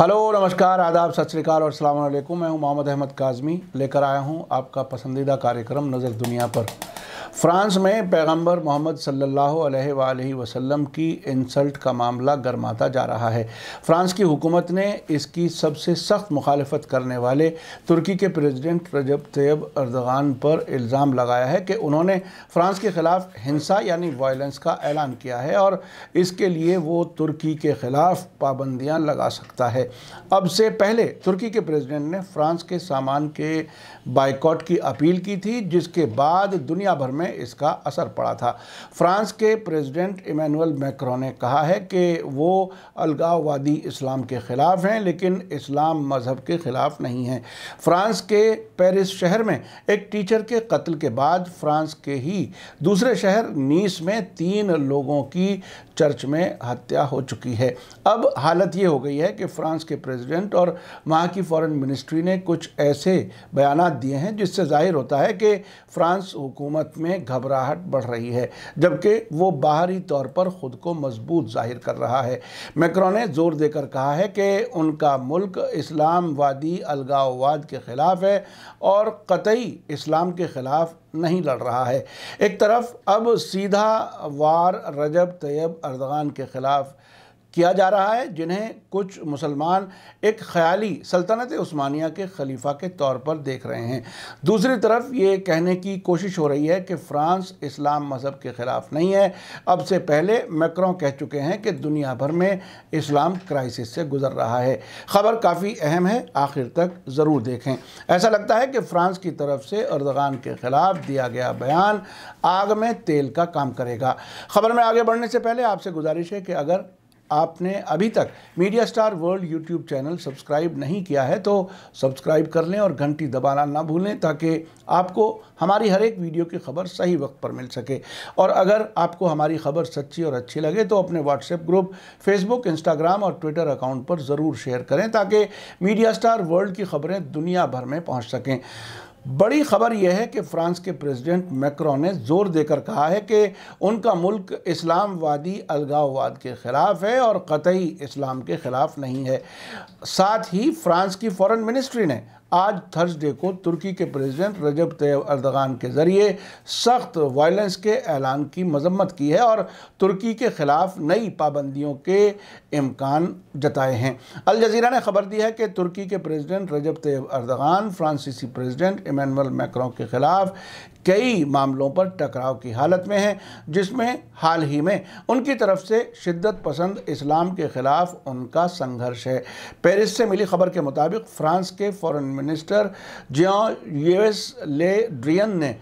hello नमस्कार आदाब सत श्रीकाल और सलाम मैं हूं मोहम्मद अहमद काजमी लेकर आया हूं आपका पसंदीदा कार्यक्रम नज़र दुनिया पर फ्रांस में पैगंबर मोहम्मद सल्लल्लाहु अलैहि वसल्लम की इंसल्ट का मामला गरमाता जा रहा है फ्रांस की हुकूमत ने इसकी सबसे सख्त मुखालफत करने वाले तुर्की के प्रेसिडेंट रजब तैयब अर्दगान पर इल्ज़ाम लगाया है कि उन्होंने फ्रांस के ख़िलाफ़ हिंसा यानी वायलेंस का ऐलान किया है और इसके लिए वो तुर्की के ख़िलाफ़ पाबंदियाँ लगा सकता है अब से पहले तुर्की के प्रेसिडेंट ने फ्रांस के सामान के बाइकॉट की अपील की थी जिसके बाद दुनिया भर में में इसका असर पड़ा था फ्रांस के प्रेसिडेंट इमैनुअल मैक्रो ने कहा है कि वो अलगाववादी इस्लाम के ख़िलाफ़ हैं लेकिन इस्लाम मज़हब के ख़िलाफ़ नहीं हैं फ्रांस के पेरिस शहर में एक टीचर के कत्ल के बाद फ्रांस के ही दूसरे शहर नीस में तीन लोगों की चर्च में हत्या हो चुकी है अब हालत ये हो गई है कि फ्रांस के प्रेसिडेंट और वहाँ की फॉरेन मिनिस्ट्री ने कुछ ऐसे बयान दिए हैं जिससे जाहिर होता है कि फ्रांस हुकूमत में में घबराहट बढ़ रही है जबकि वो बाहरी तौर पर ख़ुद को मजबूत जाहिर कर रहा है मैक्रो ने जोर देकर कहा है कि उनका मुल्क इस्लामवादी अलगाववाद के ख़िलाफ़ है और कतई इस्लाम के ख़िलाफ़ नहीं लड़ रहा है एक तरफ अब सीधा वार रजब तैयब अर्दगान के ख़िलाफ़ किया जा रहा है जिन्हें कुछ मुसलमान एक ख्याली सल्तनत उस्मानिया के खलीफा के तौर पर देख रहे हैं दूसरी तरफ ये कहने की कोशिश हो रही है कि फ्रांस इस्लाम मज़हब के ख़िलाफ़ नहीं है अब से पहले मैक्रों कह चुके हैं कि दुनिया भर में इस्लाम क्राइसिस से गुज़र रहा है ख़बर काफ़ी अहम है आखिर तक ज़रूर देखें ऐसा लगता है कि फ्रांस की तरफ से अर्दगान के ख़िलाफ़ दिया गया बयान आग में तेल का काम करेगा ख़बर में आगे बढ़ने से पहले आपसे गुजारिश है कि अगर आपने अभी तक media star world YouTube channel subscribe नहीं किया है तो सब्सक्राइब कर लें और घंटी दबाना ना भूलें ताकि आपको हमारी हर एक वीडियो की खबर सही वक्त पर मिल सके और अगर आपको हमारी खबर सच्ची और अच्छी लगे तो अपने व्हाट्सएप ग्रुप फेसबुक इंस्टाग्राम और ट्विटर अकाउंट पर ज़रूर शेयर करें ताकि मीडिया स्टार वर्ल्ड की खबरें दुनिया भर में पहुँच सकें बड़ी खबर यह है कि फ्रांस के प्रेसिडेंट मैक्रो ने जोर देकर कहा है कि उनका मुल्क इस्लामवादी अलगाववाद के ख़िलाफ़ है और कतई इस्लाम के ख़िलाफ़ नहीं है साथ ही फ्रांस की फ़ॉरेन मिनिस्ट्री ने आज थर्सडे को तुर्की के प्रेसिडेंट रजब तैयब अर्दगान के ज़रिए सख्त वायलेंस के ऐलान की मजम्मत की है और तुर्की के ख़िलाफ़ नई पाबंदियों के इम्कान जताए हैं अल जजीरा ने खबर दी है कि तुर्की के प्रेसिडेंट रजब तैयब अर्दगान फ्रांसीसी प्रेसिडेंट इमानुअल मैक्रों के ख़िलाफ़ कई मामलों पर टकराव की हालत में हैं जिसमें हाल ही में उनकी तरफ से शिद्दत पसंद इस्लाम के खिलाफ उनका संघर्ष है पेरिस से मिली खबर के मुताबिक फ्रांस के फॉरेन मिनिस्टर जियो यूएस ले ड्रियन ने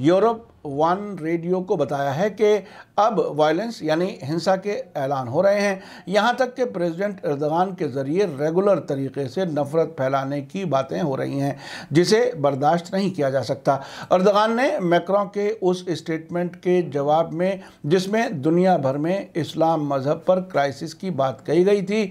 यूरोप वन रेडियो को बताया है कि अब वायलेंस यानी हिंसा के ऐलान हो रहे हैं यहाँ तक कि प्रेसिडेंट अर्दगान के ज़रिए रेगुलर तरीके से नफरत फैलाने की बातें हो रही हैं जिसे बर्दाश्त नहीं किया जा सकता अर्दगान ने मैक्रों के उस स्टेटमेंट के जवाब में जिसमें दुनिया भर में इस्लाम मज़हब पर क्राइसिस की बात कही गई थी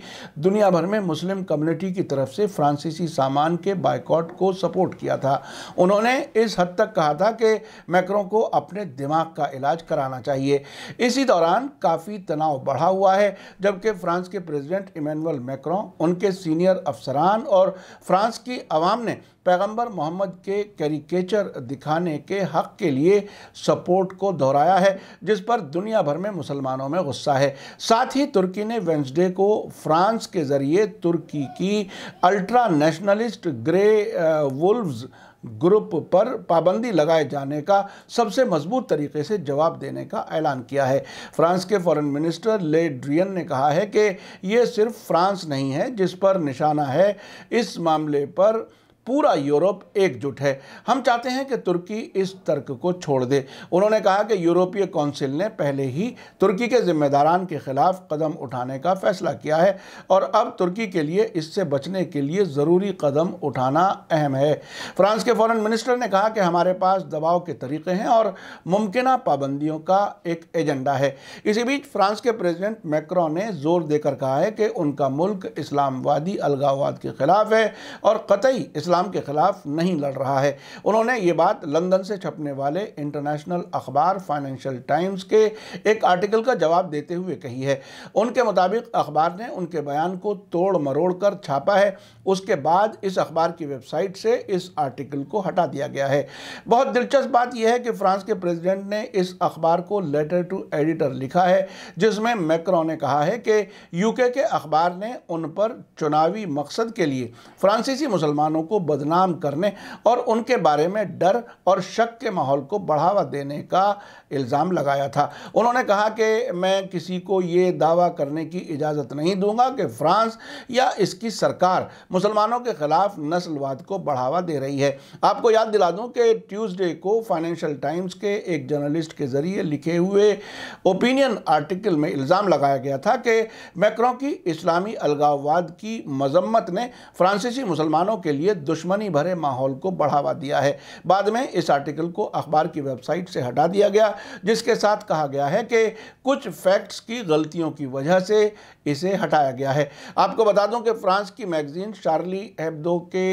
दुनिया भर में मुस्लिम कम्यूनिटी की तरफ से फ्रांसीसी सामान के बाइकॉट को सपोर्ट किया था उन्होंने इस हद तक कहा था कि मैक्रों को अपने दिमाग का इलाज कराना चाहिए इसी दौरान काफ़ी तनाव बढ़ा हुआ है जबकि फ्रांस के प्रेसिडेंट इमैनुअल मैक्रों उनके सीनियर अफसरान और फ्रांस की आवाम ने पैगंबर मोहम्मद के कैरिकेचर दिखाने के हक़ के लिए सपोर्ट को दोहराया है जिस पर दुनिया भर में मुसलमानों में गुस्सा है साथ ही तुर्की ने वेंसडे को फ्रांस के ज़रिए तुर्की की ultra nationalist Grey Wolves group पर पाबंदी लगाए जाने का सबसे मजबूत तरीके से जवाब देने का ऐलान किया है फ्रांस के फॉरेन मिनिस्टर ले ड्रियन ने कहा है कि ये सिर्फ फ्रांस नहीं है जिस पर निशाना है इस मामले पर पूरा यूरोप एकजुट है हम चाहते हैं कि तुर्की इस तर्क को छोड़ दे उन्होंने कहा कि यूरोपीय काउंसिल ने पहले ही तुर्की के ज़िम्मेदारान के ख़िलाफ़ कदम उठाने का फ़ैसला किया है और अब तुर्की के लिए इससे बचने के लिए ज़रूरी कदम उठाना अहम है फ्रांस के फ़ॉरन मिनिस्टर ने कहा कि हमारे पास दबाव के तरीके हैं और मुमकिन पाबंदियों का एक एजेंडा है इसी बीच फ्रांस के प्रेजिडेंट मैक्रॉ ने जोर देकर कहा है कि उनका मुल्क इस्लामवादी अलगाववाद के ख़िलाफ़ है और कतई इस्लाम इस्लाम के ख़िलाफ़ नहीं लड़ रहा है उन्होंने ये बात लंदन से छपने वाले इंटरनेशनल अखबार फाइनेंशियल टाइम्स के एक आर्टिकल का जवाब देते हुए कही है उनके मुताबिक अखबार ने उनके बयान को तोड़ मरोड़ कर छापा है उसके बाद इस अखबार की वेबसाइट से इस आर्टिकल को हटा दिया गया है बहुत दिलचस्प बात यह है कि फ्रांस के प्रेसिडेंट ने इस अखबार को लेटर टू एडिटर लिखा है जिसमें मैक्रो ने कहा है कि यूके के अखबार ने उन पर चुनावी मकसद के लिए फ्रांसीसी मुसलमानों को बदनाम करने और उनके बारे में डर और शक के माहौल को बढ़ावा देने का इल्ज़ाम लगाया था उन्होंने कहा कि मैं किसी को ये दावा करने की इजाज़त नहीं दूंगा कि फ्रांस या इसकी सरकार मुसलमानों के ख़िलाफ़ नस्लवाद को बढ़ावा दे रही है आपको याद दिला दूं कि ट्यूजडे को फाइनेंशियल टाइम्स के एक जर्नलिस्ट के ज़रिए लिखे हुए ओपिनियन आर्टिकल में इल्ज़ाम लगाया गया था कि मैक्रों की इस्लामी अलगाववाद की मजम्मत ने फ्रांसीसी मुसलमानों के लिए दुश्मनी भरे माहौल को बढ़ावा दिया है बाद में इस आर्टिकल को अखबार की वेबसाइट से हटा दिया गया जिसके साथ कहा गया है कि कुछ फैक्ट्स की गलतियों की वजह से इसे हटाया गया है आपको बता दूं कि फ्रांस की मैगजीन शार्ली एब्दो के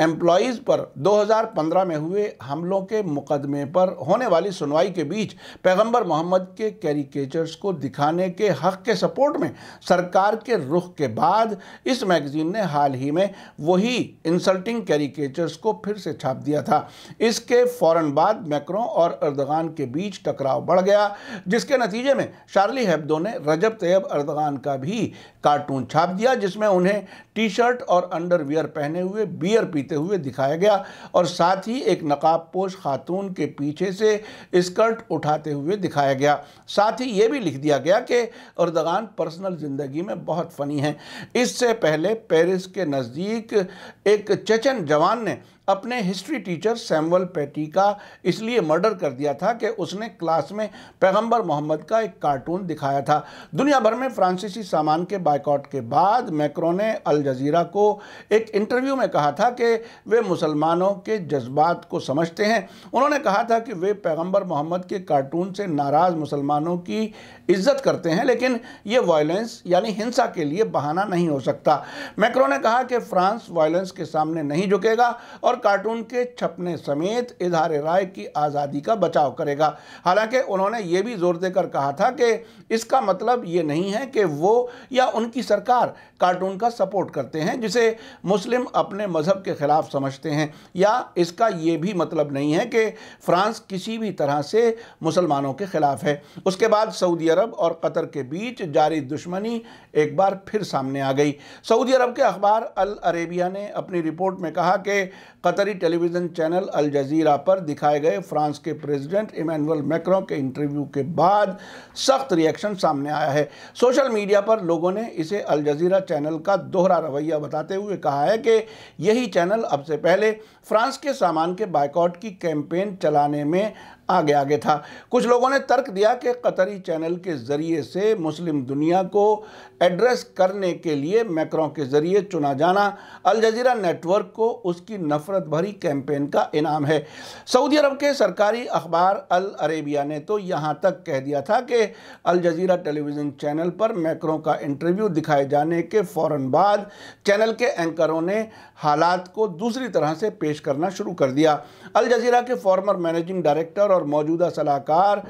एम्प्लॉज़ पर 2015 में हुए हमलों के मुकदमे पर होने वाली सुनवाई के बीच पैगंबर मोहम्मद के कैरिकेचर्स को दिखाने के हक़ के सपोर्ट में सरकार के रुख के बाद इस मैगज़ीन ने हाल ही में वही इंसल्टिंग कैरिकेचर्स को फिर से छाप दिया था इसके फ़ौर बाद मैक्रो और अर्दगान के बीच टकराव बढ़ गया जिसके नतीजे में शार्ली हेब्दो ने रजब तैयब अर्दगान का भी कार्टून छाप दिया जिसमें उन्हें टी शर्ट और अंडरवियर पहने हुए बियर पीते पीते हुए दिखाया गया और साथ ही एक नकाब पोश खातून के पीछे से स्कर्ट उठाते हुए दिखाया गया साथ ही ये भी लिख दिया गया कि अर्दगान पर्सनल ज़िंदगी में बहुत फ़नी हैं इससे पहले पेरिस के नज़दीक एक चचन जवान ने अपने हिस्ट्री टीचर सैमुअल पैटी का इसलिए मर्डर कर दिया था कि उसने क्लास में पैगंबर मोहम्मद का एक कार्टून दिखाया था दुनिया भर में फ्रांसीसी सामान के बायकॉट के बाद मैक्रो ने अल जजीरा को एक इंटरव्यू में कहा था कि वे मुसलमानों के जज्बात को समझते हैं उन्होंने कहा था कि वे पैगंबर मोहम्मद के कार्टून से नाराज़ मुसलमानों की इज्जत करते हैं लेकिन ये वायलेंस यानी हिंसा के लिए बहाना नहीं हो सकता मैक्रो ने कहा कि फ्रांस वायलेंस के सामने नहीं झुकेगा और कार्टून के छपने समेत इधार राय की आज़ादी का बचाव करेगा हालांकि उन्होंने ये भी जोर देकर कहा था कि इसका मतलब ये नहीं है कि वो या उनकी सरकार कार्टून का सपोर्ट करते हैं जिसे मुस्लिम अपने मज़हब के ख़िलाफ़ समझते हैं या इसका ये भी मतलब नहीं है कि फ़्रांस किसी भी तरह से मुसलमानों के ख़िलाफ़ है उसके बाद सऊदी अरब और कतर के बीच जारी दुश्मनी एक बार फिर सामने आ गई सऊदी अरब के अखबार अल अरेबिया ने अपनी रिपोर्ट में कहा कि कतरी टेलीविज़न चैनल अल जजीरा पर दिखाए गए फ्रांस के प्रेसिडेंट इमानुअल मैक्रों के इंटरव्यू के बाद सख्त रिएक्शन सामने आया है सोशल मीडिया पर लोगों ने इसे अल जजीरा चैनल का दोहरा रवैया बताते हुए कहा है कि यही चैनल अब से पहले फ्रांस के सामान के बायकॉट की कैंपेन चलाने में आगे आगे था कुछ लोगों ने तर्क दिया कि कतरी चैनल के ज़रिए से मुस्लिम दुनिया को एड्रेस करने के लिए मैक्रों के ज़रिए चुना जाना अल जजीरा नेटवर्क को उसकी नफरत भरी कैंपेन का इनाम है सऊदी अरब के सरकारी अखबार अल अरेबिया ने तो यहाँ तक कह दिया था कि अल जजीरा टेलीविज़न चैनल पर मैक्रों का इंटरव्यू दिखाए जाने के फ़ौर बाद चैनल के एंकरों ने हालात को दूसरी तरह से पेश करना शुरू कर दिया अल जजीरा के फॉर्मर मैनेजिंग डायरेक्टर और मौजूदा सलाहकार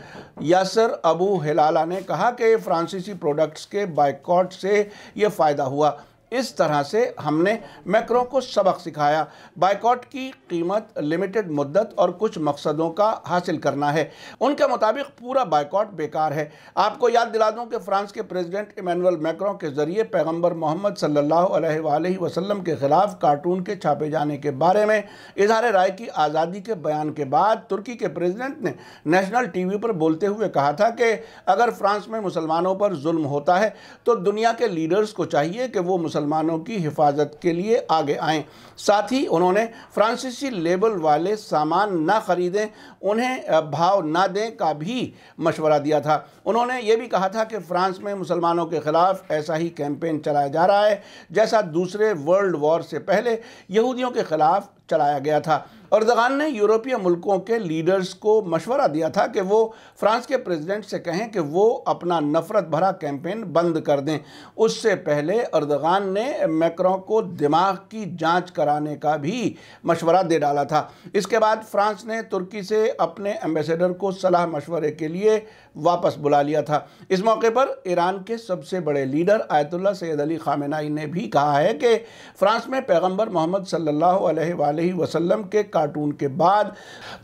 यासर अबू हिलाला ने कहा कि फ्रांसीसी प्रोडक्ट्स के बाइकॉट से ये फ़ायदा हुआ इस तरह से हमने मैक्रो को सबक सिखाया बाइकॉट की कीमत लिमिटेड मुद्दत और कुछ मकसदों का हासिल करना है उनके मुताबिक पूरा बाइकॉट बेकार है आपको याद दिला दूं कि फ्रांस के प्रेसिडेंट इमानुअल मैक्रो के ज़रिए पैगंबर मोहम्मद सल्लल्लाहु अलैहि वसल्लम के ख़िलाफ़ कार्टून के छापे जाने के बारे में इजहार राय की आज़ादी के बयान के बाद तुर्की के प्रेजिडेंट ने नेशनल वी पर बोलते हुए कहा था कि अगर फ्रांस में मुसलमानों पर जुल्म होता है तो दुनिया के लीडर्स को चाहिए कि वो मुसलमानों की हिफाजत के लिए आगे आएँ साथ ही उन्होंने फ्रांसीसी लेबल वाले सामान ना ख़रीदें उन्हें भाव ना दें का भी मशवरा दिया था उन्होंने ये भी कहा था कि फ़्रांस में मुसलमानों के ख़िलाफ़ ऐसा ही कैंपेन चलाया जा रहा है जैसा दूसरे वर्ल्ड वॉर से पहले यहूदियों के ख़िलाफ़ चलाया गया था अर्दगान ने यूरोपीय मुल्कों के लीडर्स को मशवरा दिया था कि वो फ्रांस के प्रेसिडेंट से कहें कि वो अपना नफरत भरा कैंपेन बंद कर दें उससे पहले अर्दगान ने मैक्रों को दिमाग की जांच कराने का भी मशवरा दे डाला था इसके बाद फ्रांस ने तुर्की से अपने एम्बेसडर को सलाह मशवरे के लिए वापस बुला लिया था इस मौके पर ईरान के सबसे बड़े leader Ayatollah Sayyid Ali Khamenei ने भी कहा है कि फ्रांस में पैगम्बर मोहम्मद सल्ला वसल्लम के कार्टून के बाद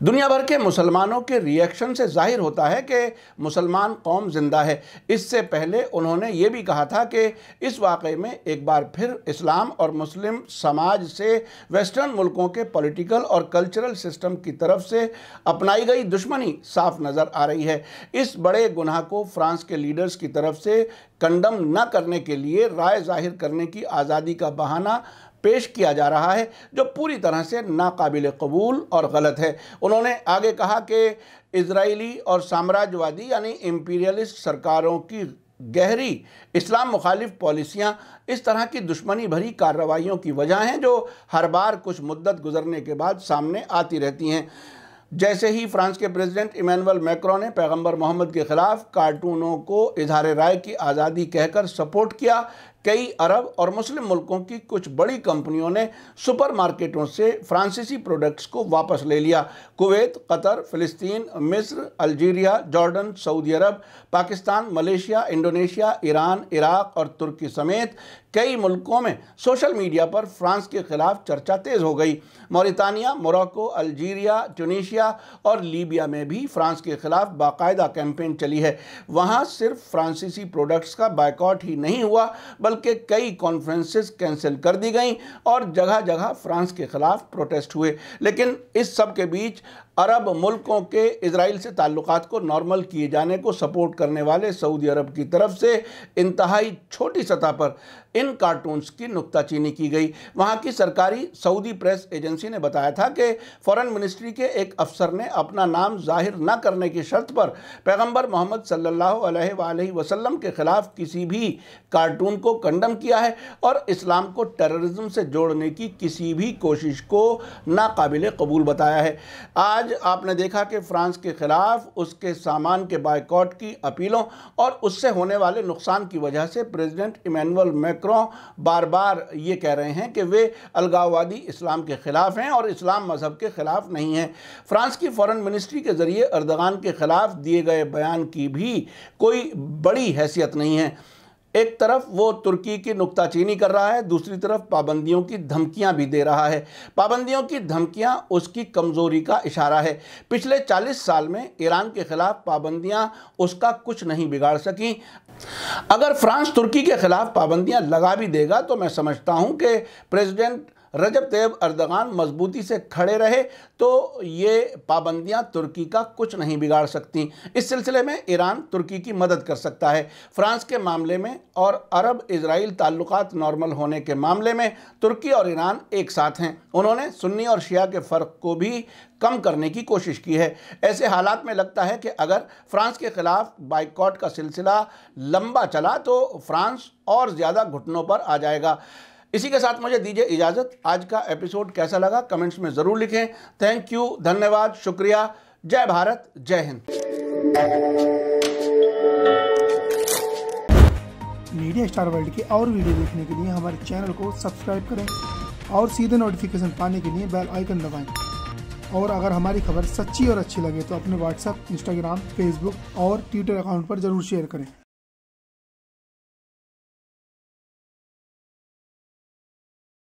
दुनिया भर के मुसलमानों के रिएक्शन से जाहिर होता है कि मुसलमान कौम ज़िंदा है इससे पहले उन्होंने ये भी कहा था कि इस वाक़े में एक बार फिर इस्लाम और मुस्लिम समाज से वेस्टर्न मुल्कों के पॉलिटिकल और कल्चरल सिस्टम की तरफ से अपनाई गई दुश्मनी साफ नज़र आ रही है इस बड़े गुनाह को फ्रांस के लीडर्स की तरफ से कंडम न करने के लिए राय जाहिर करने की आज़ादी का बहाना पेश किया जा रहा है जो पूरी तरह से नाकबिल कबूल और गलत है उन्होंने आगे कहा कि इसराइली और साम्राज्यवादी यानी इम्पीरियलिस्ट सरकारों की गहरी इस्लाम मुखालिफ पॉलिसियाँ इस तरह की दुश्मनी भरी कार्रवाइयों की वजह हैं जो हर बार कुछ मुद्दत गुजरने के बाद सामने आती रहती हैं जैसे ही फ्रांस के प्रेसिडेंट इमैनुअल मैक्रो ने पैगंबर मोहम्मद के ख़िलाफ़ कार्टूनों को इजहार राय की आज़ादी कहकर सपोर्ट किया कई अरब और मुस्लिम मुल्कों की कुछ बड़ी कंपनियों ने सुपरमार्केटों से फ्रांसीसी प्रोडक्ट्स को वापस ले लिया कुवैत कतर फ़िलिस्तीन मिस्र अल्जीरिया जॉर्डन सऊदी अरब पाकिस्तान मलेशिया इंडोनेशिया ईरान इराक और तुर्की समेत कई मुल्कों में सोशल मीडिया पर फ्रांस के खिलाफ चर्चा तेज़ हो गई मोरितानिया मोरक्को अल्जीरिया ट्यूनिशिया और लीबिया में भी फ्रांस के खिलाफ बाकायदा कैंपेन चली है वहाँ सिर्फ फ्रांसीसी प्रोडक्ट्स का बायकॉट ही नहीं हुआ बल्कि साल के कई कॉन्फ्रेंसेस कैंसिल कर दी गई और जगह जगह फ्रांस के खिलाफ प्रोटेस्ट हुए लेकिन इस सब के बीच अरब मुल्कों के इसराइल से ताल्लुक़ को नॉर्मल किए जाने को सपोर्ट करने वाले सऊदी अरब की तरफ से इंतहाई छोटी सतह पर इन कार्टून्स की नुकताचीनी की गई वहाँ की सरकारी सऊदी प्रेस एजेंसी ने बताया था कि फॉरेन मिनिस्ट्री के एक अफसर ने अपना नाम जाहिर न करने की शर्त पर पैगंबर मोहम्मद सल्ला वसलम के ख़िलाफ़ किसी भी कार्टून को कंडम किया है और इस्लाम को टेररिज्म से जोड़ने की किसी भी कोशिश को नाकबिल कबूल बताया है आज आज आपने देखा कि फ्रांस के खिलाफ उसके सामान के बायकॉट की अपीलों और उससे होने वाले नुकसान की वजह से प्रेसिडेंट इमैनुअल मैक्रों बार बार ये कह रहे हैं कि वे अलगाववादी इस्लाम के ख़िलाफ़ हैं और इस्लाम मज़हब के ख़िलाफ़ नहीं हैं फ्रांस की फ़ॉरेन मिनिस्ट्री के ज़रिए अर्दगान के ख़िलाफ़ दिए गए बयान की भी कोई बड़ी हैसियत नहीं है एक तरफ वो तुर्की की नुकताचीनी कर रहा है दूसरी तरफ पाबंदियों की धमकियां भी दे रहा है पाबंदियों की धमकियां उसकी कमज़ोरी का इशारा है पिछले 40 साल में ईरान के खिलाफ पाबंदियां उसका कुछ नहीं बिगाड़ सकी अगर फ्रांस तुर्की के खिलाफ पाबंदियां लगा भी देगा तो मैं समझता हूं कि प्रेसिडेंट रजब तैयब अर्दगान मजबूती से खड़े रहे तो ये पाबंदियां तुर्की का कुछ नहीं बिगाड़ सकती इस सिलसिले में ईरान तुर्की की मदद कर सकता है फ्रांस के मामले में और अरब इसराइल ताल्लुक नॉर्मल होने के मामले में तुर्की और ईरान एक साथ हैं उन्होंने सुन्नी और शिया के फ़र्क को भी कम करने की कोशिश की है ऐसे हालात में लगता है कि अगर फ्रांस के खिलाफ बाइकॉट का सिलसिला लंबा चला तो फ्रांस और ज़्यादा घुटनों पर आ जाएगा इसी के साथ मुझे दीजिए इजाज़त आज का एपिसोड कैसा लगा कमेंट्स में ज़रूर लिखें थैंक यू धन्यवाद शुक्रिया जय भारत जय हिंद मीडिया स्टार वर्ल्ड के और वीडियो देखने के लिए हमारे चैनल को सब्सक्राइब करें और सीधे नोटिफिकेशन पाने के लिए बेल आइकन दबाएं और अगर हमारी खबर सच्ची और अच्छी लगे तो अपने व्हाट्सएप इंस्टाग्राम फेसबुक और ट्विटर अकाउंट पर जरूर शेयर करें